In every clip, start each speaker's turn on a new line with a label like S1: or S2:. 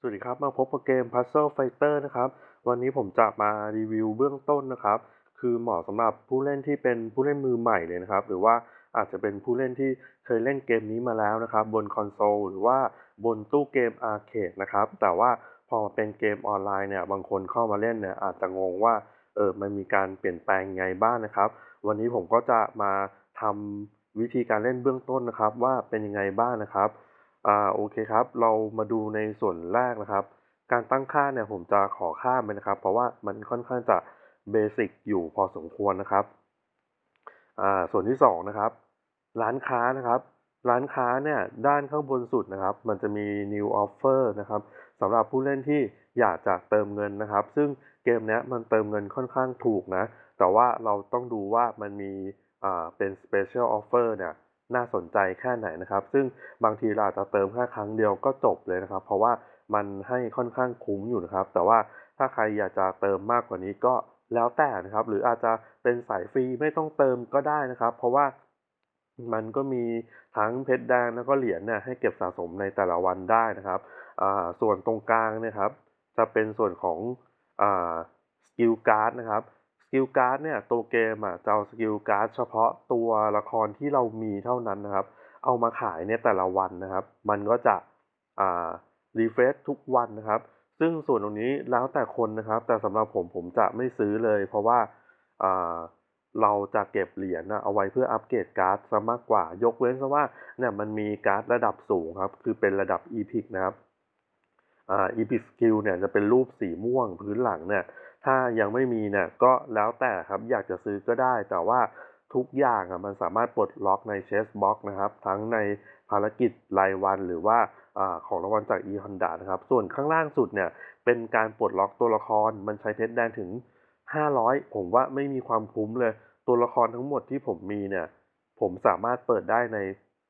S1: สวัสดีครับมาพบกับเกม Puzzle Fighter นะครับ วันนี้ผมจะมารีวิวเบื้องต้นนะครับ คือเหมาะสำหรับผู้เล่นที่เป็นผู้เล่นมือใหม่เลยนะครับหรือว่าอาจจะเป็นผู้เล่นที่เคยเล่นเกมนี้มาแล้วนะครับ บนคอนโซลหรือว่าบนตู้เกมอาร์เคดนะครับแต่ว่าพอมาเป็นเกมออนไลน์เนี่ยบางคนเข้ามาเล่นเนี่ยอาจจะงงว่าเออมันมีการเปลี่ยนแปลงไงบ้างนนะครับ วันนี้ผมก็จะมาทำวิธีการเล่นเบื้องต้นนะครับว่าเป็นยังไงบ้างนนะครับ่าโอเคครับ เรามาดูในส่วนแรกนะครับ การตั้งค่าเนี่ยผมจะขอข้ามไปนะครับ เพราะว่ามันค่อนข้างจะเบสิกอยู่พอสมควรนะครับอ่าส่วนที่สองนะครับ ร้านค้านะครับ ร้านค้าเนี่ยด้านข้างบนสุดนะครับ มันจะมี new offer นะครับสำหรับผู้เล่นที่อยากจะเติมเงินนะครับ ซึ่งเกมนี้มันเติมเงินค่อนข้างถูกนะ แต่ว่าเราต้องดูว่ามันมีเป็น special offer เนี่ยน่าสนใจแค่ไหนนะครับ ซึ่งบางทีเราอาจจะเติมแค่ครั้งเดียวก็จบเลยนะครับ เพราะว่ามันให้ค่อนข้างคุ้มอยู่นะครับ แต่ว่าถ้าใครอยากจะเติมมากกว่านี้ก็แล้วแต่นะครับ หรืออาจจะเป็นสายฟรีไม่ต้องเติมก็ได้นะครับ เพราะว่ามันก็มีทั้งเพชรแดงแล้วก็เหรียญเนี่ยให้เก็บสะสมในแต่ละวันได้นะครับส่วนตรงกลางนะครับ จะเป็นส่วนของสกิลการ์ดนะครับกิลการ์ดเนี่ยตัวเกมอ่ะจะเอาสกิลการ์ดเฉพาะตัวละครที่เรามีเท่านั้นนะครับ เอามาขายในยแต่ละวันนะครับ มันก็จะอ่ารีเฟรชทุกวันนะครับ ซึ่งส่วนตรงนี้แล้วแต่คนนะครับ แต่สำหรับผมผมจะไม่ซื้อเลย เพราะว่าอ่าเราจะเก็บเหรียญนะเอาไว้เพื่ออัปเกรดการ์ดซะมากกว่ายกเว้นซะว่าเนี่ยมันมีการ์ดระดับสูงครับ คือเป็นระดับอีพิกนะครับอ่าอีพิกสกิลเนี่ยจะเป็นรูปสีม่วงพื้นหลังเนี่ยถ้ายังไม่มีเนี่ยก็แล้วแต่ครับอยากจะซื้อก็ได้ แต่ว่าทุกอย่างอ่ะมันสามารถปลดล็อกในเชสบ็อกนะครับ ทั้งในภารกิจรายวันหรือว่าอของรางวัลจาก e Honda นะครับ ส่วนข้างล่างสุดเนี่ยเป็นการปลดล็อกตัวละครมันใช้เพชรแดงถึง 500 ผมว่าไม่มีความคุ้มเลยตัวละครทั้งหมดที่ผมมีเนี่ย ผมสามารถเปิดได้ใน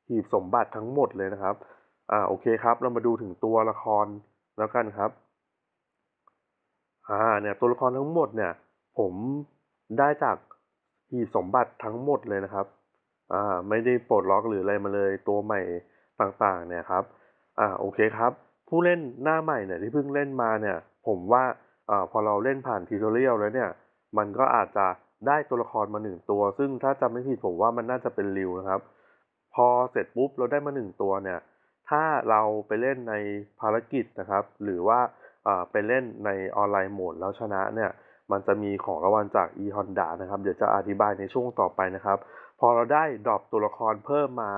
S1: หีบสมบัติทั้งหมดเลยนะครับอ่าโอเคครับ เรามาดูถึงตัวละครแล้วกันครับอ่าเนี่ยตัวละครทั้งหมดเนี่ย ผมได้จากหีบสมบัติทั้งหมดเลยนะครับ อ่าไม่ได้ปลดล็อกหรืออะไรมาเลยตัวใหม่ต่างๆเนี่ยครับ อ่าโอเคครับ ผู้เล่นหน้าใหม่เนี่ยที่เพิ่งเล่นมาเนี่ย ผมว่าอ่าพอเราเล่นผ่านทีวทอเรียลแล้วเนี่ย มันก็อาจจะได้ตัวละครมาหนึ่งตัว ซึ่งถ้าจำไม่ผิดผมว่ามันน่าจะเป็นริวนะครับ พอเสร็จปุ๊บเราได้มาหนึ่งตัวเนี่ย ถ้าเราไปเล่นในภารกิจนะครับ หรือว่าไปเล่นในออนไลน์โหมดแล้วชนะเนี่ย มันจะมีของรางวัลจาก e-Honda นะครับ เดี๋ยวจะอธิบายในช่วงต่อไปนะครับ พอเราได้ดรอปตัวละครเพิ่มมา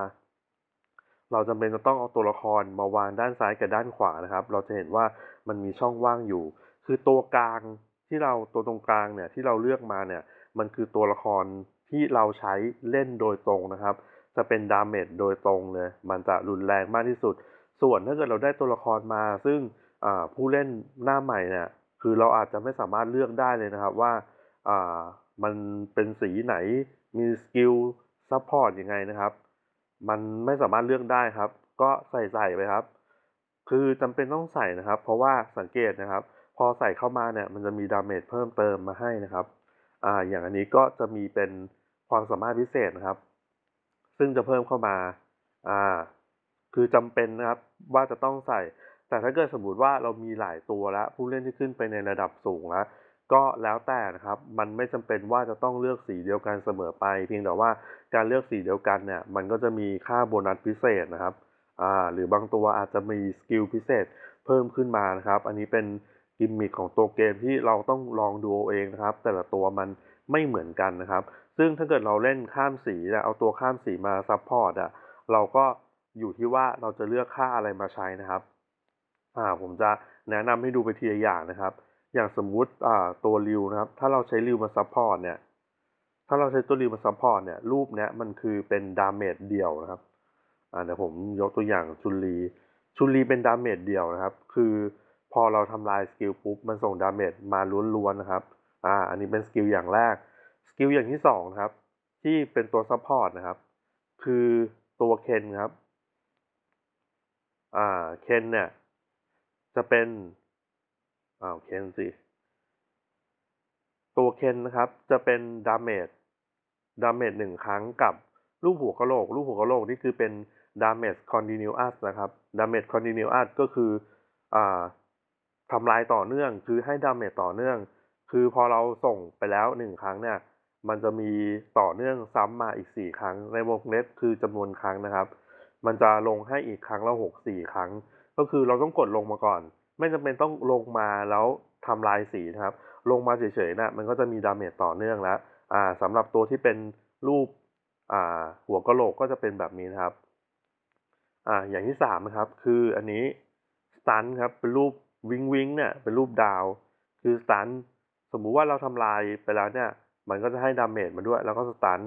S1: เราจำเป็นจะต้องเอาตัวละครมาวางด้านซ้ายกับด้านขวานะครับ เราจะเห็นว่ามันมีช่องว่างอยู่ คือตัวกลางที่เราตัวตรงกลางเนี่ยที่เราเลือกมาเนี่ย มันคือตัวละครที่เราใช้เล่นโดยตรงนะครับจะเป็นดาเมจโดยตรงเลยมันจะรุนแรงมากที่สุด ส่วนถ้าเกิดเราได้ตัวละครมาซึ่งผู้เล่นหน้าใหม่เนี่ย คือเราอาจจะไม่สามารถเลือกได้เลยนะครับว่า มันเป็นสีไหน มีสกิลซัพพอร์ตยังไงนะครับ มันไม่สามารถเลือกได้ครับ ก็ใส่ใส่ไปครับ คือจำเป็นต้องใส่นะครับ เพราะว่าสังเกตนะครับ พอใส่เข้ามาเนี่ย มันจะมีดาเมจเพิ่มเติมมาให้นะครับอ่าอย่างอันนี้ก็จะมีเป็นความสามารถพิเศษนะครับ ซึ่งจะเพิ่มเข้ามาอ่า คือจำเป็นนะครับว่าจะต้องใส่แต่ถ้าเกิดสมมติว่าเรามีหลายตัวแล้วผู้เล่นที่ขึ้นไปในระดับสูงแล้วก็แล้วแต่นะครับมันไม่จำเป็นว่าจะต้องเลือกสีเดียวกันเสมอไป เพียงแต่ว่าการเลือกสีเดียวกันเนี่ย มันก็จะมีค่าโบนัสพิเศษนะครับ อ่า หรือบางตัวอาจจะมีสกิลพิเศษเพิ่มขึ้นมานะครับอันนี้เป็นกิมมิคของตัวเกมที่เราต้องลองดูเองนะครับ แต่ละตัวมันไม่เหมือนกันนะครับ ซึ่งถ้าเกิดเราเล่นข้ามสี้วเอาตัวข้ามสีมาซับพอร์ตอ่ะเราก็อยู่ที่ว่าเราจะเลือกค่าอะไรมาใช้นะครับอ่าผมจะแนะนำให้ดูไปทีละอย่างนะครับ อย่างสมมุติอ่าตัวริวนะครับ ถ้าเราใช้ริวมาซัพพอร์ตเนี่ยถ้าเราใช้ตัวริวมาซัพพอร์ตเนี่ยรูปเนี้ยมันคือเป็นดาเมจเดียวนะครับ อ่าเดี๋ยวผมยกตัวอย่างชุนลีชุนลีเป็นดาเมจเดียวนะครับคือพอเราทำลายสกิลปุ๊บมันส่งดาเมจมาล้วนๆนะครับ อ่า อันนี้เป็นสกิลอย่างแรกสกิลอย่างที่งนะครับ ที่เป็นตัวซัพพอร์ตนะครับ คือตัวเคนครับ อ่าเคนเนี่ยจะเป็นอ้าวเคนสิ ตัวเคนนะครับ จะเป็นดาเมจ ดาเมจหนึ่งครั้งกับรูปหัวกะโหลก รูปหัวกะโหลกนี่คือเป็นดาเมจคอนติเนียสนะครับ ดาเมจคอนติเนียสก็คืออ่าทำลายต่อเนื่อง คือให้ดาเมจต่อเนื่อง คือพอเราส่งไปแล้วหนึ่งครั้งเนี่ย มันจะมีต่อเนื่องซ้ำมาอีกสี่ครั้ง ในวงเล็บคือจำนวนครั้งนะครับ มันจะลงให้อีกครั้งละหกสี่ครั้งก็คือเราต้องกดลงมาก่อน ไม่จำเป็นต้องลงมาแล้วทำลายสีนะครับ ลงมาเฉยๆนะมันก็จะมีดาเมจต่อเนื่องแล้ว อ่าสำหรับตัวที่เป็นรูปอ่า หัวกะโหลกก็จะเป็นแบบนี้นะครับ อ่าอย่างที่สามนะครับ คืออันนี้สตันครับ เป็นรูปวิงวิงเนี่ย เป็นรูปดาว คือสตันสมมุติว่าเราทำลายไปแล้วเนี่ย มันก็จะให้ดาเมจมาด้วย แล้วก็สตัน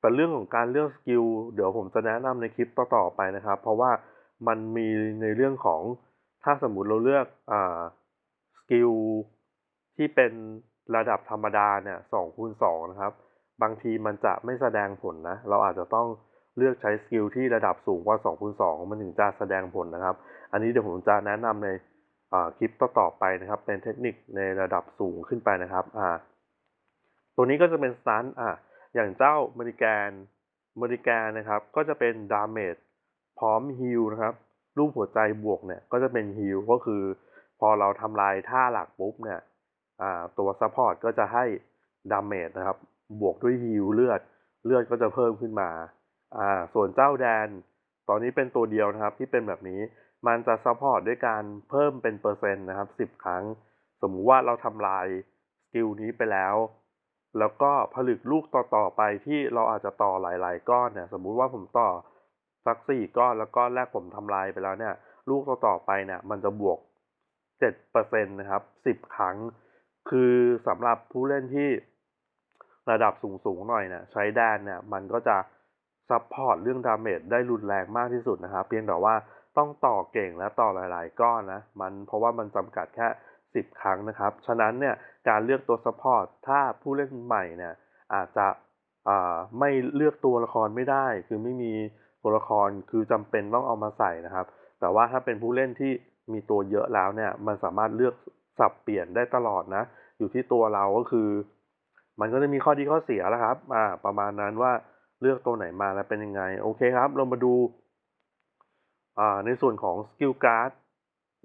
S1: แต่เรื่องของการเลือกสกิลเดี๋ยวผมจะแนะนำในคลิปต่อๆไปนะครับ เพราะว่ามันมีในเรื่องของถ้าสมมุติเราเลือกอ่าสกิลที่เป็นระดับธรรมดาเนี่ยสองคูณสองนะครับ บางทีมันจะไม่แสดงผลนะ เราอาจจะต้องเลือกใช้สกิลที่ระดับสูงกว่า2คูณ2มันถึงจะแสดงผลนะครับ อันนี้เดี๋ยวผมจะแนะนำในคลิปต่อๆ ไปนะครับเป็นเทคนิคในระดับสูงขึ้นไปนะครับอ่าตัวนี้ก็จะเป็นสตันอ่าอย่างเจ้าเมริแกนเมริแกนนะครับ ก็จะเป็นดาเมจพร้อมฮิลนะครับ รูปหัวใจบวกเนี่ย ก็จะเป็นฮิลก็คือ พอเราทำลายท่าหลักปุ๊บเนี่ยตัวซัพพอร์ตก็จะให้ดาเมจนะครับ บวกด้วยฮิลเลือดเลือดก็จะเพิ่มขึ้นมาส่วนเจ้าแดน ตอนนี้เป็นตัวเดียวนะครับ ที่เป็นแบบนี้ มันจะซัพพอร์ตด้วยการเพิ่มเป็นเปอร์เซ็นต์นะครับ 10 ครั้ง สมมุติว่าเราทำลายสกิลนี้ไปแล้ว แล้วก็ผลึกลูกต่อ ๆ ไปที่เราอาจจะต่อหลาย ๆก้อนเนี่ยสมมุติว่าผมต่อัก4ี่ก้อนแล้วก้อนแรกผมทำลายไปแล้วเนี่ย ลูกต่อไปเนี่ย มันจะบวกเจ็ดเปอร์เซ็นต์นะครับสิบครั้ง คือสำหรับผู้เล่นที่ระดับสูงสูงหน่อยเนี่ยใช้แดนเนี่ยมันก็จะซัพพอร์ตเรื่องดาเมจได้รุนแรงมากที่สุดนะครับ เพียงแต่ว่าต้องต่อเก่งและต่อหลายๆก้อนนะ มันเพราะว่ามันจำกัดแค่ 10ครั้งนะครับ ฉะนั้นเนี่ยการเลือกตัวซัพพอร์ต ถ้าผู้เล่นใหม่เนี่ย อาจจะไม่เลือกตัวละครไม่ได้ คือไม่มีตัวละครคือจำเป็นต้องเอามาใส่นะครับ แต่ว่าถ้าเป็นผู้เล่นที่มีตัวเยอะแล้วเนี่ย มันสามารถเลือกสับเปลี่ยนได้ตลอดนะ อยู่ที่ตัวเราก็คือ มันก็จะมีข้อดีข้อเสียแล้วครับ อ่า ประมาณนั้นว่าเลือกตัวไหนมาแล้วเป็นยังไง โอเคครับ เรามาดู อ่า ในส่วนของสกิลการ์ด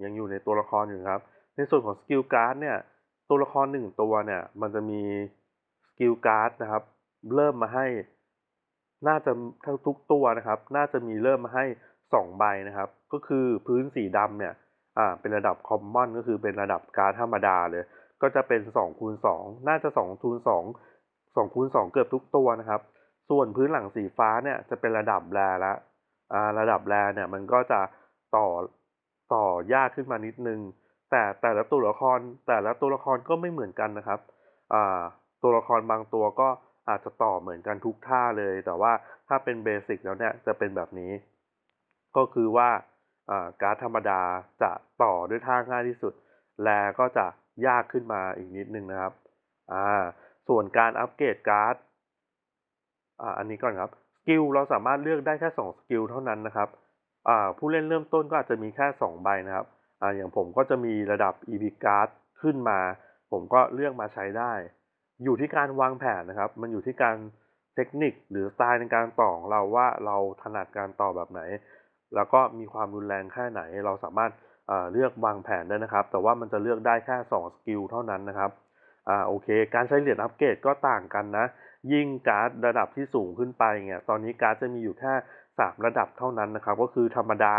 S1: ยังอยู่ในตัวละครอยู่ครับ ในส่วนของสกิลการ์ดเนี่ย ตัวละครหนึ่งตัวเนี่ย มันจะมีสกิลการ์ดนะครับ เริ่มมาให้น่าจะทั้งทุกตัวนะครับ น่าจะมีเริ่มมาให้ 2 ใบนะครับ ก็คือพื้นสีดำเนี่ย อ่า เป็นระดับคอมมอนก็คือเป็นระดับการธรรมดาเลยก็จะเป็น2คูณ2น่าจะ2คูณ2 2คูณ2เกือบทุกตัวนะครับ ส่วนพื้นหลังสีฟ้าเนี่ยจะเป็นระดับแรละอ่าระดับแรเนี่ยมันก็จะต่อต่อยากขึ้นมานิดนึง แต่แต่ละตัวละครแต่ละตัวละครก็ไม่เหมือนกันนะครับ อ่าตัวละครบางตัวก็อาจจะต่อเหมือนกันทุกท่าเลย แต่ว่าถ้าเป็นเบสิกแล้วเนี่ยจะเป็นแบบนี้ ก็คือว่าการธรรมดาจะต่อด้วยท่าง่ายที่สุด แล้วก็จะยากขึ้นมาอีกนิดนึงนะครับ อ่า ส่วนการอัปเกรดการ์ดอ่าอันนี้ก่อนครับ สกิล เราสามารถเลือกได้แค่ 2 สกิลเท่านั้นนะครับ อ่า ผู้เล่นเริ่มต้นก็อาจจะมีแค่ 2 ใบนะครับ อ่าอย่างผมก็จะมีระดับ EP การ์ดขึ้นมา ผมก็เลือกมาใช้ได้อยู่ที่การวางแผนนะครับ มันอยู่ที่การเทคนิคหรือสไตล์ในการต่อของเราว่าเราถนัดการต่อแบบไหน แล้วก็มีความรุนแรงแค่ไหน เราสามารถเลือกวางแผนได้นะครับ แต่ว่ามันจะเลือกได้แค่2สกิลเท่านั้นนะครับ อ่าโอเค การใช้เหรียญอัปเกรดก็ต่างกันนะ ยิ่งการ์ดระดับที่สูงขึ้นไปเนี่ย ตอนนี้การ์ดจะมีอยู่แค่ 3 ระดับเท่านั้นนะครับ ก็คือธรรมดา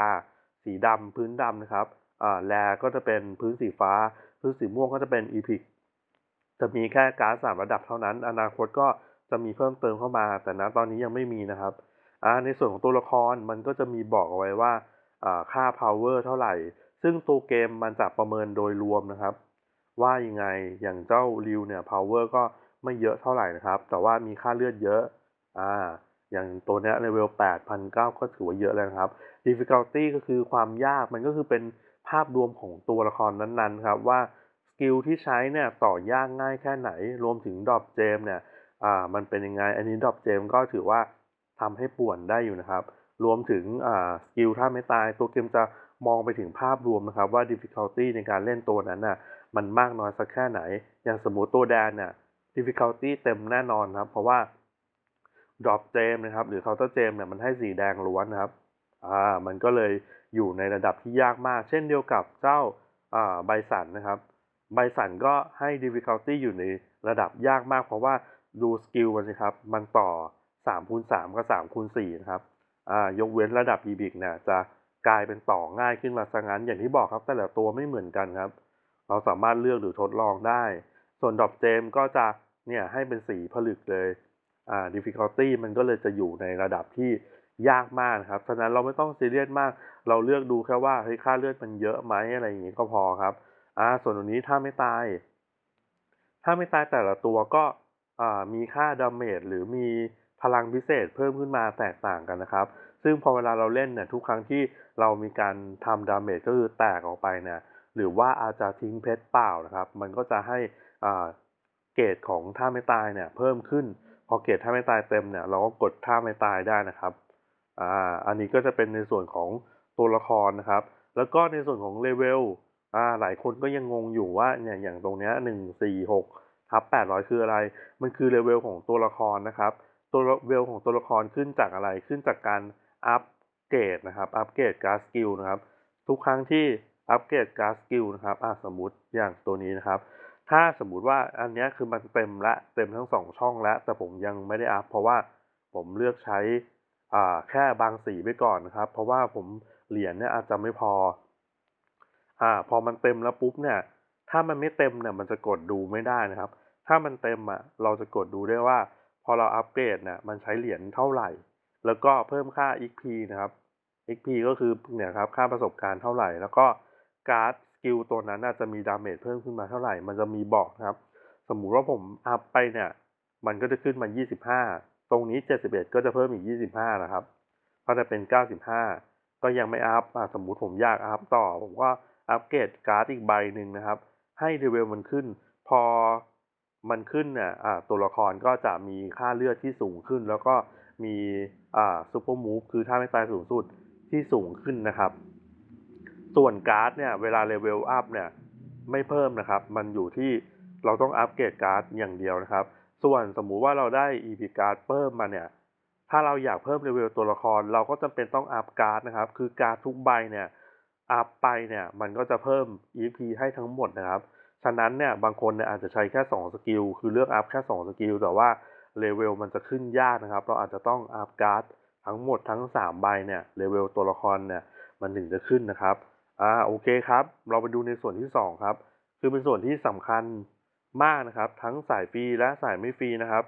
S1: สีดำพื้นดำนะครับอ่าแลก็จะเป็นพื้นสีฟ้า พื้นสีม่วงก็จะเป็นอีพิกจะมีแค่ก๊าซสามระดับเท่านั้น อนาคตก็จะมีเพิ่มเติมเข้ามา แต่ณตอนนี้ยังไม่มีนะครับ ในส่วนของตัวละครมันก็จะมีบอกเอาไว้ว่าค่า power เท่าไหร่ ซึ่งตัวเกมมันจะประเมินโดยรวมนะครับ ว่ายังไง อย่างเจ้าริวเนี่ย power ก็ไม่เยอะเท่าไหร่นะครับ แต่ว่ามีค่าเลือดเยอะ อ่า อย่างตัวเนี้ยเลเวล8 0 0ก็ถือว่าเยอะแล้วครับ difficulty ก็คือความยาก มันก็คือเป็นภาพรวมของตัวละครนั้น ๆ ครับ ว่ากิลที่ใช้เนี่ยต่อยากง่ายแค่ไหน รวมถึงดรอปเจม เนี่ย อ่า มันเป็นยังไง อันนี้ดรอปเจม ก็ถือว่าทำให้ป่วนได้อยู่นะครับ รวมถึงอ่าสกิลถ้าไม่ตาย ตัวเกมจะมองไปถึงภาพรวมนะครับ ว่า difficulty ในการเล่นตัวนั้นน่ะ มันมากน้อยสักแค่ไหน อย่างสมมติตัวแดนเนี่ย difficulty เต็มแน่นอนครับ เพราะว่าดรอปเจมนะครับ หรือเคาน์เตอร์เจมเนี่ย มันให้สีแดงล้วนนะครับ อ่า มันก็เลยอยู่ในระดับที่ยากมาก เช่นเดียวกับเจ้าอ่าไบสันนะครับไบสันก็ให้ difficulty อยู่ในระดับยากมากเพราะว่าดูสกิลมันสิครับมันต่อ3คูณ3กับ3คูณ4นะครับอ่ายกเว้นระดับีบิกเนี่ยจะกลายเป็นต่อง่ายขึ้นมาซะงั้น อย่างที่บอกครับ แต่ละตัวไม่เหมือนกันครับ เราสามารถเลือกหรือทดลองได้ ส่วนดอบเจมก็จะเนี่ยให้เป็นสีผลึกเลยอ่า difficulty มันก็เลยจะอยู่ในระดับที่ยากมากครับ ฉะนั้นเราไม่ต้องซีเรียสมาก เราเลือกดูแค่ว่าเฮ้ยค่าเลือดมันเยอะไหมอะไรอย่างนี้ก็พอครับอ่าส่วนตรงนี้ถ้าไม่ตาย ถ้าไม่ตายแต่ละตัวก็อ่ามีค่าดาเมจหรือมีพลังพิเศษ เพิ่มขึ้นมาแตกต่างกันนะครับ ซึ่งพอเวลาเราเล่นเนี่ย ทุกครั้งที่เรามีการทำดาเมจก็คือแตกออกไปเนี่ย หรือว่าอาจจะทิ้งเพชรเปล่านะครับ มันก็จะให้อ่าเกรดของท่าไม่ตายเนี่ย เพิ่มขึ้นพอเกรดท่าไม่ตายเต็มเนี่ยเราก็กดท่าไม่ตายได้นะครับอ่าอันนี้ก็จะเป็นในส่วนของตัวละครนะครับแล้วก็ในส่วนของเลเวลหลายคนก็ยังงงอยู่ว่าเนี่ยอย่างตรงเนี้ยหนึ่งสี่หกทับแปดร้อยคืออะไร มันคือเลเวลของตัวละครนะครับ ตัวเลเวลของตัวละครขึ้นจากอะไร ขึ้นจากการอัปเกรดนะครับ อัปเกรดการสกิลนะครับ ทุกครั้งที่อัปเกรดการสกิลนะครับอ่ะสมมติอย่างตัวนี้นะครับ ถ้าสมมุติว่าอันนี้คือมันเต็มละ เต็มทั้งสองช่อง แล้วแต่ผมยังไม่ได้อัพเพราะว่าผมเลือกใช้แค่บางสีไปก่อนนะครับ เพราะว่าผมเหรียญเนี่ยอาจจะไม่พออ่าพอมันเต็มแล้วปุ๊บเนี่ย ถ้ามันไม่เต็มเนี่ยมันจะกดดูไม่ได้นะครับ ถ้ามันเต็มอ่ะเราจะกดดูได้ว่า พอเราอัปเกรดเนี่ยมันใช้เหรียญเท่าไหร่ แล้วก็เพิ่มค่า XP นะครับ XP ก็คือเนี่ยครับค่าประสบการณ์เท่าไหร่ แล้วก็การ์ดสกิลตัวนั้นจะมีดาเมจเพิ่มขึ้นมาเท่าไหร่มันจะมีบอกนะครับสมมุติว่าผมอัพไปเนี่ย มันก็จะขึ้นมา 25 ตรงนี้ 71 ก็จะเพิ่มอีก 25 นะครับก็จะเป็น 95 ก็ยังไม่อัพสมมุติผมอยากอัพต่อผมก็อัปเกรดการ์ดอีกใบหนึ่งนะครับ ให้เลเวลมันขึ้น พอมันขึ้นเนี่ยตัวละครก็จะมีค่าเลือดที่สูงขึ้น แล้วก็มีซูเปอร์มูฟคือท่าไม่ตายสูงสุดที่สูงขึ้นนะครับ ส่วนการ์ดเนี่ย เวลาเลเวลอัพเนี่ยไม่เพิ่มนะครับ มันอยู่ที่เราต้องอัปเกรดการ์ดอย่างเดียวนะครับ ส่วนสมมุติว่าเราได้ EP การ์ดเพิ่มมาเนี่ย ถ้าเราอยากเพิ่มเลเวลตัวละคร เราก็จำเป็นต้องอัปการ์ดนะครับ คือการ์ดทุกใบเนี่ยอัพไปเนี่ยมันก็จะเพิ่ม EP ให้ทั้งหมดนะครับ ฉะนั้นเนี่ย บางคนเนี่ยอาจจะใช้แค่ 2 สกิลคือเลือกอัพแค่ 2 สกิลแต่ว่าเลเวลมันจะขึ้นยากนะครับ เราอาจจะต้องอัพการ์ดทั้งหมดทั้ง 3 ใบเนี่ยเลเวลตัวละครเนี่ยมันถึงจะขึ้นนะครับ อ่าโอเคครับ เราไปดูในส่วนที่ 2 ครับ คือเป็นส่วนที่สำคัญมากนะครับ ทั้งสายฟรีและสายไม่ฟรีนะครับ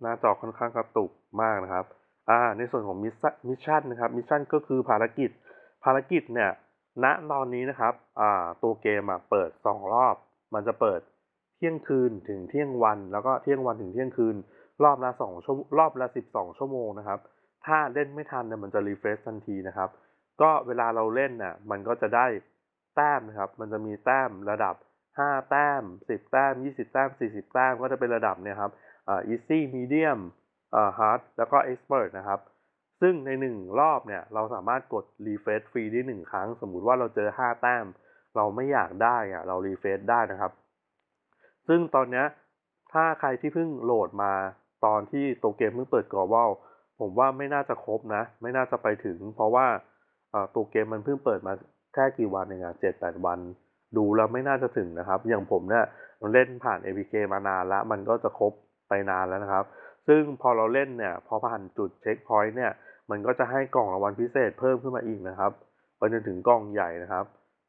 S1: หน้าจอค่อนข้างกระตุกมากนะครับ่าในส่วนของมิชชั่นนะครับ มิชชั่นก็คือภารกิจ ภารกิจเนี่ย ณ ตอนนี้นะครับอ่าตัวเกมอ่ะเปิดสองรอบ มันจะเปิดเที่ยงคืนถึงเที่ยงวัน แล้วก็เที่ยงวันถึงเที่ยงคืน รอบละสองชั่วรอบละสสิบองชั่วโมงนะครับ ถ้าเล่นไม่ทันเนี่ยมันจะรีเฟรชทันทีนะครับ ก็เวลาเราเล่นน่ะ มันก็จะได้แต้มนะครับ มันจะมีแต้มระดับห้าแต้มสิบแต้มยี่สิบแต้มสสี่ิบแต้ม ก็จะเป็นระดับเนี่ยครับอ่าอีซี่มีเดียมฮาร์ดแล้วก็เอ็กซ์เพรสนะครับ ซึ่งใน 1 รอบเนี่ย เราสามารถกดรีเฟรชฟรีได้1ครั้งสมมุติว่าเราเจอ 5 แต้ม เราไม่อยากได้อะเรารีเฟรชได้นะครับ ซึ่งตอนนี้ถ้าใครที่เพิ่งโหลดมาตอนที่ตัวเกมเพิ่งเปิดกรอวอลผมว่าไม่น่าจะครบนะ ไม่น่าจะไปถึง เพราะว่าตัวเกมมันเพิ่งเปิดมาแค่กี่วันเองอะเจ็ดแปดวัน ดูแล้วไม่น่าจะถึงนะครับอย่างผมเนี่ยเล่นผ่าน APK มานานแล้ว มันก็จะครบไปนานแล้วนะครับซึ่งพอเราเล่นเนี่ยพอผ่านจุดเช็คพอยต์เนี่ย มันก็จะให้กล่องรางวัลพิเศษเพิ่มขึ้นมาอีกนะครับไปจนถึงกล่องใหญ่นะครับ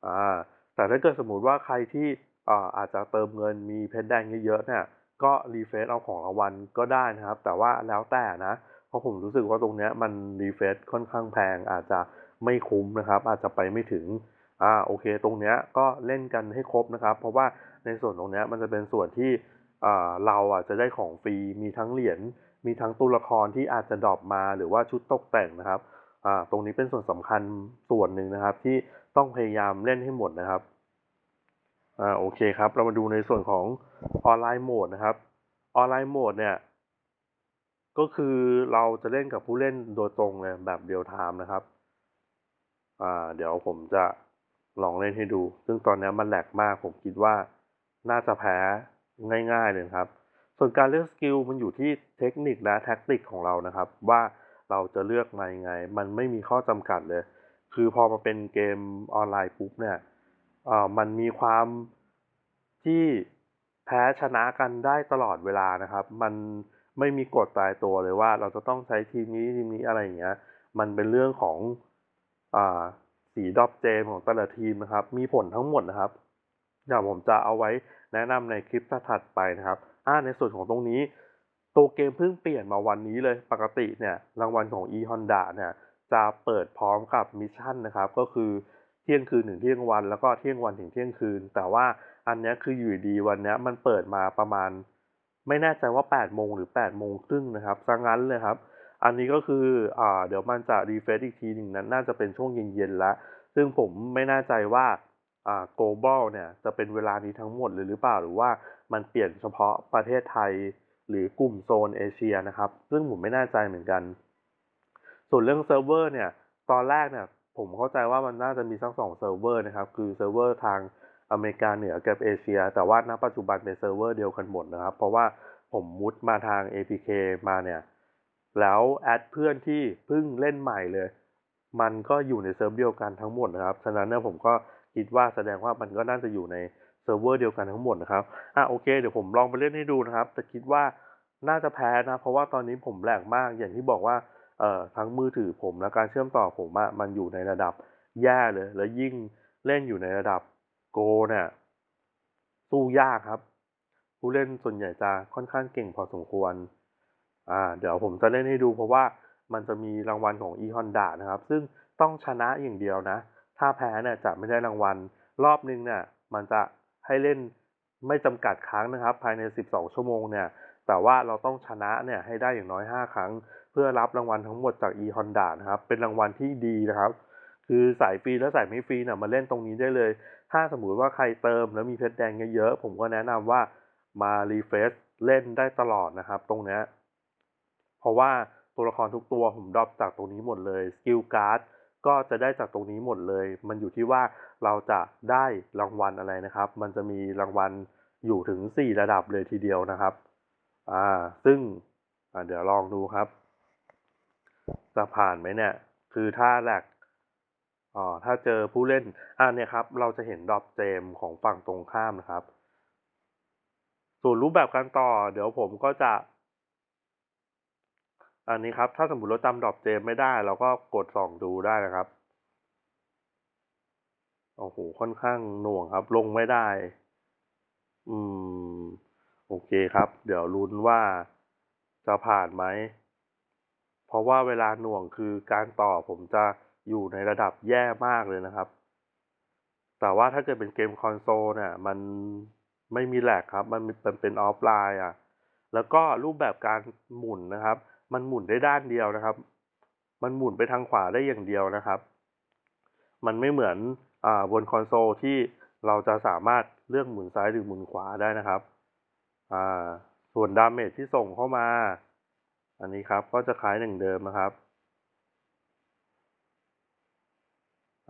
S1: อ่าแต่ถ้าเกิดสมมติว่าใครที่อ่าอาจจะเติมเงินมีเพชรแดงเยอะๆเนี่ยก็รีเฟซเอาของรางวัลก็ได้นะครับ แต่ว่าแล้วแต่นะ เพราะผมรู้สึกว่าตรงเนี้ยมันรีเฟซค่อนข้างแพงอาจจะไม่คุ้มนะครับ อาจจะไปไม่ถึงอ่าโอเค ตรงเนี้ยก็เล่นกันให้ครบนะครับ เพราะว่าในส่วนตรงเนี้ยมันจะเป็นส่วนที่เราอ่ะจะได้ของฟรีมีทั้งเหรียญมีทั้งตัวละครที่อาจจะดรอปมาหรือว่าชุดตกแต่งนะครับตรงนี้เป็นส่วนสำคัญส่วนหนึ่งนะครับ ที่ต้องพยายามเล่นให้หมดนะครับอโอเคครับ เรามาดูในส่วนของออนไลน์โหมดนะครับออนไลน์โหมดเนี่ย ก็คือเราจะเล่นกับผู้เล่นโดยตรงเลยแบบเดียวไทม์นะครับเดี๋ยวผมจะลองเล่นให้ดู ซึ่งตอนนี้มันแหลกมากผมคิดว่าน่าจะแพ้ง่าย ๆ เลยครับ ส่วนการเลือกสกิลมันอยู่ที่เทคนิคและแท็กติกของเรานะครับ ว่าเราจะเลือกมายังไง มันไม่มีข้อจำกัดเลย คือพอมาเป็นเกมออนไลน์ปุ๊บเนี่ยมันมีความที่แพ้ชนะกันได้ตลอดเวลานะครับ มันไม่มีกฎตายตัวเลยว่าเราจะต้องใช้ทีมนี้ทีมนี้อะไรอย่างเงี้ย มันเป็นเรื่องของอสีดอบเจมของแต่ละทีมนะครับ มีผลทั้งหมดนะครับเดี๋ยวผมจะเอาไว้แนะนำในคลิปถัดไปนะครับ อ่าในส่วนของตรงนี้ตัวเกมเพิ่งเปลี่ยนมาวันนี้เลยปกติเนี่ยรางวัลของ e Honda เนี่ยจะเปิดพร้อมกับมิชชั่นนะครับ ก็คือเที่ยงคืนถึงเที่ยงวันแล้วก็เที่ยงวันถึงเที่ยงคืน แต่ว่าอันนี้คืออยู่ดีวันนี้มันเปิดมาประมาณ ไม่แน่ใจว่า 8 โมงหรือ8โมงครึ่งนะครับซะงั้นเลยครับอันนี้ก็คืออ่าเดี๋ยวมันจะรีเฟรชอีกทีหนึ่งนั้นน่าจะเป็นช่วงเย็นๆแล้วซึ่งผมไม่แน่ใจว่าอ่า global เนี่ยจะเป็นเวลานี้ทั้งหมดเลยหรือเปล่าหรือว่ามันเปลี่ยนเฉพาะประเทศไทยหรือกลุ่มโซนเอเชียนะครับ ซึ่งผมไม่แน่ใจเหมือนกัน ส่วนเรื่องเซิร์ฟเวอร์เนี่ยตอนแรกเนี่ยผมเข้าใจว่ามันน่าจะมีสักสองเซิร์ฟเวอร์นะครับ คือเซิร์ฟเวอร์ทางอเมริกาเหนือกับเอเชีย แต่ว่าณปัจจุบันเป็นเซิร์ฟเวอร์เดียวกันหมดนะครับเพราะว่าผมมุดมาทาง APK มาเนี่ยแล้วแอดเพื่อนที่เพิ่งเล่นใหม่เลย มันก็อยู่ในเซิร์ฟเดียวกันทั้งหมดนะครับ ฉะนั้นเนี่ยผมก็คิดว่าแสดงว่ามันก็น่าจะอยู่ในเซิร์ฟเวอร์เดียวกันทั้งหมดนะครับ อ่ะโอเค เดี๋ยวผมลองไปเล่นให้ดูนะครับ แต่คิดว่าน่าจะแพ้นะ เพราะว่าตอนนี้ผมแหลกมากอย่างที่บอกว่า เอ่อทั้งมือถือผมและการเชื่อมต่อผมอะมันอยู่ในระดับแย่เลย แล้วยิ่งเล่นอยู่ในระดับโก เนี่ย สู้ยากครับ ผู้เล่นส่วนใหญ่จะค่อนข้างเก่งพอสมควร อ่า เดี๋ยวผมจะเล่นให้ดู เพราะว่ามันจะมีรางวัลของอีฮอนดานะครับ ซึ่งต้องชนะอย่างเดียวนะถ้าแพ้เนี่ยจะไม่ได้รางวัลรอบนึงเนี่ย มันจะให้เล่นไม่จำกัดครั้งนะครับ ภายใน 12 ชั่วโมงเนี่ย แต่ว่าเราต้องชนะเนี่ย ให้ได้อย่างน้อย 5 ครั้ง เพื่อรับรางวัลทั้งหมดจาก e Honda นะครับ เป็นรางวัลที่ดีนะครับ คือสายฟรีและสายไม่ฟรีเนี่ยมาเล่นตรงนี้ได้เลย ถ้าสมมติว่าใครเติมแล้วมีเพชรแดงเยอะๆผมก็แนะนำว่า มารีเฟซเล่นได้ตลอดนะครับ ตรงนี้เพราะว่าตัวละครทุกตัวผมดรอปจากตรงนี้หมดเลยสกิลการ์ดก็จะได้จากตรงนี้หมดเลย มันอยู่ที่ว่าเราจะได้รางวัลอะไรนะครับ มันจะมีรางวัลอยู่ถึง4ระดับเลยทีเดียวนะครับ อ่า ซึ่งเดี๋ยวลองดูครับ จะผ่านไหมเนี่ย คือถ้าแหลกอ๋อถ้าเจอผู้เล่นอ่าเนี่ยครับ เราจะเห็นดรอปเจมของฝั่งตรงข้ามนะครับ ส่วนรูปแบบการต่อ เดี๋ยวผมก็จะอันนี้ครับ ถ้าสมมติเราจำดอกเจมไม่ได้ เราก็กดส่องดูได้นะครับโอ้โห ค่อนข้างหน่วงครับ ลงไม่ได้ อืม โอเคครับ เดี๋ยวลุ้นว่าจะผ่านไหม เพราะว่าเวลาหน่วงคือการต่อผมจะอยู่ในระดับแย่มากเลยนะครับ แต่ว่าถ้าเกิดเป็นเกมคอนโซลเนี่ย มันไม่มีแหลกครับ มันเป็นเป็นออฟไลน์อ่ะ แล้วก็รูปแบบการหมุนนะครับมันหมุนได้ด้านเดียวนะครับ มันหมุนไปทางขวาได้อย่างเดียวนะครับ มันไม่เหมือนอบนคอนโซลที่เราจะสามารถเลือกหมุนซ้ายหรือหมุนขวาได้นะครับส่วนดาเมจที่ส่งเข้ามา อันนี้ครับ ก็จะคล้ายหนึ่งเดิมนะครับ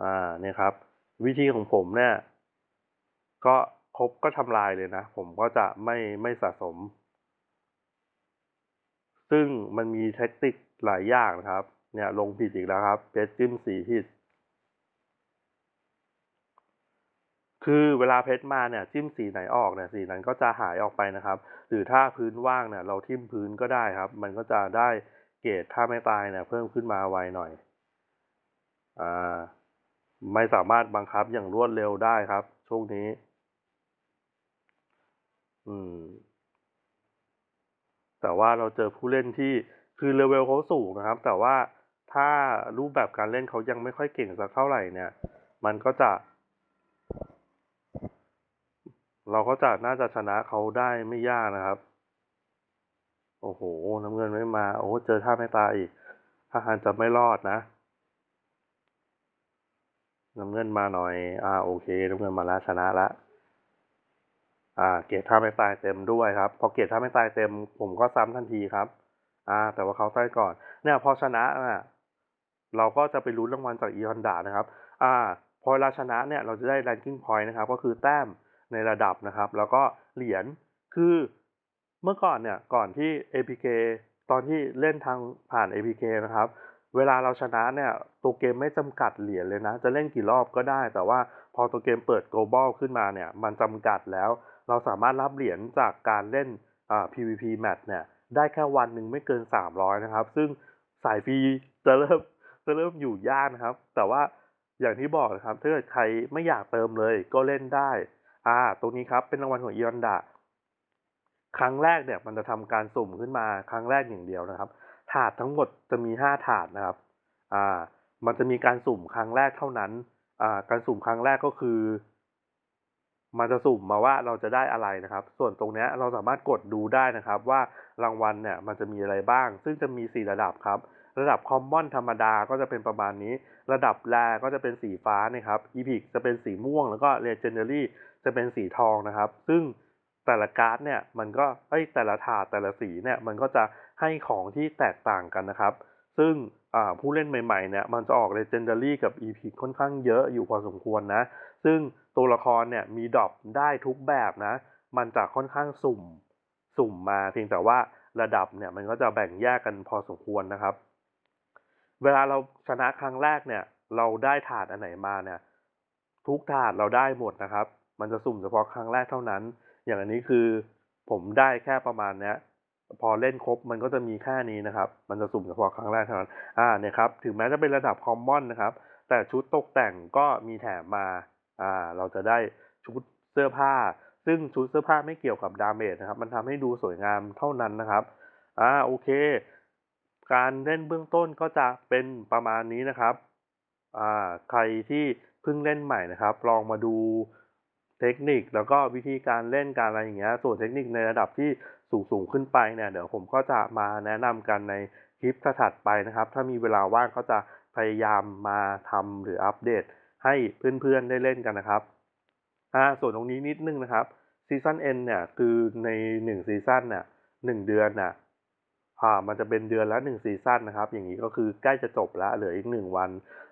S1: อ่าเนี่ยครับ วิธีของผมเนี่ย ก็ครบก็ทำลายเลยนะ ผมก็จะไม่ไม่สะสมซึ่งมันมีแท็กติกหลายอย่างนะครับ เนี่ย ลงผิดอีกแล้วครับ เพสจิ้มสีผิดคือเวลาเพชรมาเนี่ยจิ้มสีไหนออกเนี่ยสีนั้นก็จะหายออกไปนะครับ หรือถ้าพื้นว่างเนี่ย เราทิ่มพื้นก็ได้ครับ มันก็จะได้เกรดถ้าไม่ตายเนี่ยเพิ่มขึ้นมาไวหน่อย อ่า ไม่สามารถบังคับอย่างรวดเร็วได้ครับ ช่วงนี้ อืมแต่ว่าเรา เจอผู้เล่นที่คือเลเวลเขาสูงนะครับ แต่ว่าถ้ารูปแบบการเล่นเขายังไม่ค่อยเก่งสักเท่าไหร่ เนี่ย มันก็จะ เราก็จะน่าจะชนะเขาได้ไม่ยากนะครับ โอ้โหน้ำเงินไม่มา โอ้เจอท่าไม่ตาอีกทหาร จะไม่รอดนะน้ำเงินมาหน่อย อ่า โอเคน้ำเงินมาแล้วชนะแล้วเกียร์ท่าไม่ตายเต็มด้วยครับ พอเกียร์ท่าไม่ตายเต็ม ผมก็ซ้ำทันทีครับ อ่า แต่ว่าเขาใต้ก่อน เนี่ยพอชนะน่ะเราก็จะไปรู้รางวัลจากอีฮอนดานะครับ อ่า พอเราชนะเนี่ยเราจะได้ ranking point นะครับ ก็คือแต้มในระดับนะครับ แล้วก็เหรียญคือเมื่อก่อนเนี่ยก่อนที่ APK ตอนที่เล่นทางผ่าน APK นะครับ เวลาเราชนะเนี่ยตัวเกมไม่จำกัดเหรียญเลยนะ จะเล่นกี่รอบก็ได้ แต่ว่าพอตัวเกมเปิด global ขึ้นมาเนี่ย มันจำกัดแล้วเราสามารถรับเหรียญจากการเล่น PVP match เนี่ย ได้แค่วันหนึ่งไม่เกิน 300 นะครับ ซึ่งสายฟรีจะเริ่มจะเริ่มอยู่ยากนะครับ แต่ว่าอย่างที่บอกนะครับถ้าเกิดใครไม่อยากเติมเลย ก็เล่นได้ อ่า ตรงนี้ครับเป็นรางวัลของอีรันดาครั้งแรกเนี่ยมันจะทำการสุ่มขึ้นมาครั้งแรกอย่างเดียวนะครับ ถาดทั้งหมดจะมี 5 ถาดนะครับ อ่า มันจะมีการสุ่มครั้งแรกเท่านั้น อ่าการสุ่มครั้งแรกก็คือมันจะสุ่มมาว่าเราจะได้อะไรนะครับ ส่วนตรงนี้เราสามารถกดดูได้นะครับว่ารางวัลเนี่ยมันจะมีอะไรบ้าง ซึ่งจะมี4ระดับครับ ระดับคอมมอนธรรมดาก็จะเป็นประมาณนี้ ระดับแรก็จะเป็นสีฟ้านะครับอีพิกจะเป็นสีม่วง แล้วก็เลเจนเดอรี่จะเป็นสีทองนะครับ ซึ่งแต่ละการ์ดเนี่ยมันก็เอ้แต่ละถาดแต่ละสีเนี่ยมันก็จะให้ของที่แตกต่างกันนะครับ ซึ่งผู้เล่นใหม่ๆเนี่ยมันจะออกเลเจนเดอรี่กับอีพิกค่อนข้างเยอะอยู่พอสมควรนะ ซึ่งตัวละครเนี่ยมีดรอปได้ทุกแบบนะ มันจะค่อนข้างสุ่มสุ่มมา เพียงแต่ว่าระดับเนี่ยมันก็จะแบ่งแยกกันพอสมควรนะครับ เวลาเราชนะครั้งแรกเนี่ย เราได้ถาดอันไหนมาเนี่ย ทุกถาดเราได้หมดนะครับ มันจะสุ่มเฉพาะครั้งแรกเท่านั้น อย่างอันนี้คือผมได้แค่ประมาณเนี้ย พอเล่นครบมันก็จะมีแค่นี้นะครับ มันจะสุ่มเฉพาะครั้งแรกเท่านั้น อ่าเนี่ยครับถึงแม้จะเป็นระดับคอมมอนนะครับ แต่ชุดตกแต่งก็มีแถมมาอ่าเราจะได้ชุดเสื้อผ้า ซึ่งชุดเสื้อผ้าไม่เกี่ยวกับดาเมจนะครับ มันทำให้ดูสวยงามเท่านั้นนะครับอ่าโอเค การเล่นเบื้องต้นก็จะเป็นประมาณนี้นะครับอ่าใครที่เพิ่งเล่นใหม่นะครับลองมาดูเทคนิคแล้วก็วิธีการเล่นการอะไรอย่างเงี้ย ส่วนเทคนิคในระดับที่สูงสูงขึ้นไปเนี่ยเดี๋ยวผมก็จะมาแนะนำกันในคลิปถัดไปนะครับ ถ้ามีเวลาว่างก็จะพยายามมาทำหรืออัปเดตให้เพื่อน ๆได้เล่นกันนะครับอ่าส่วนตรงนี้นิดนึงนะครับ ซีซั่นนเนี่ย คือในหนึ่งซีซั่นเนี่ยหนึ่งเดือนน่ะอ่ามันจะเป็นเดือนละหนึ่งซีซั่นนะครับ อย่างนี้ก็คือใกล้จะจบแล้ว เหลืออีกหนึ่งวัน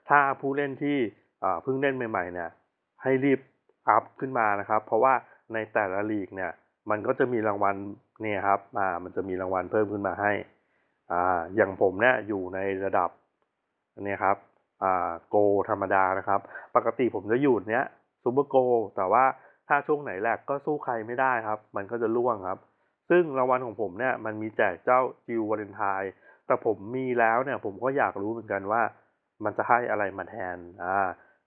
S1: ถ้าผู้เล่นที่อ่าเพิ่งเล่นใหม่ๆ เนี่ย ให้รีบอัพขึ้นมานะครับ เพราะว่าในแต่ละลีกเนี่ย มันก็จะมีรางวัลเนี่ยครับ อ่า มันจะมีรางวัลเพิ่มขึ้นมาให้ อ่าอย่างผมเนี่ยอยู่ในระดับเนี่ยครับโกธรรมดานะครับ ปกติผมจะอยู่เนี้ยซูเปอร์โกแต่ว่าถ้าช่วงไหนแหลกก็สู้ใครไม่ได้ครับ มันก็จะล่วงครับ ซึ่งรางวัลของผมเนี่ยมันมีแจกเจ้า จิววาเลนไทน์แต่ผมมีแล้วเนี่ยผมก็อยากรู้เหมือนกันว่ามันจะให้อะไรมาแทนอ่า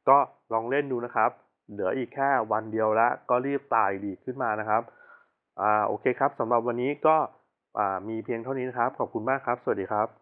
S1: ก็ลองเล่นดูนะครับ เหลืออีกแค่วันเดียวละก็รีบตายดีขึ้นมานะครับอ่าโอเคครับสำหรับวันนี้ก็มีเพียงเท่านี้นะครับขอบคุณมากครับ สวัสดีครับ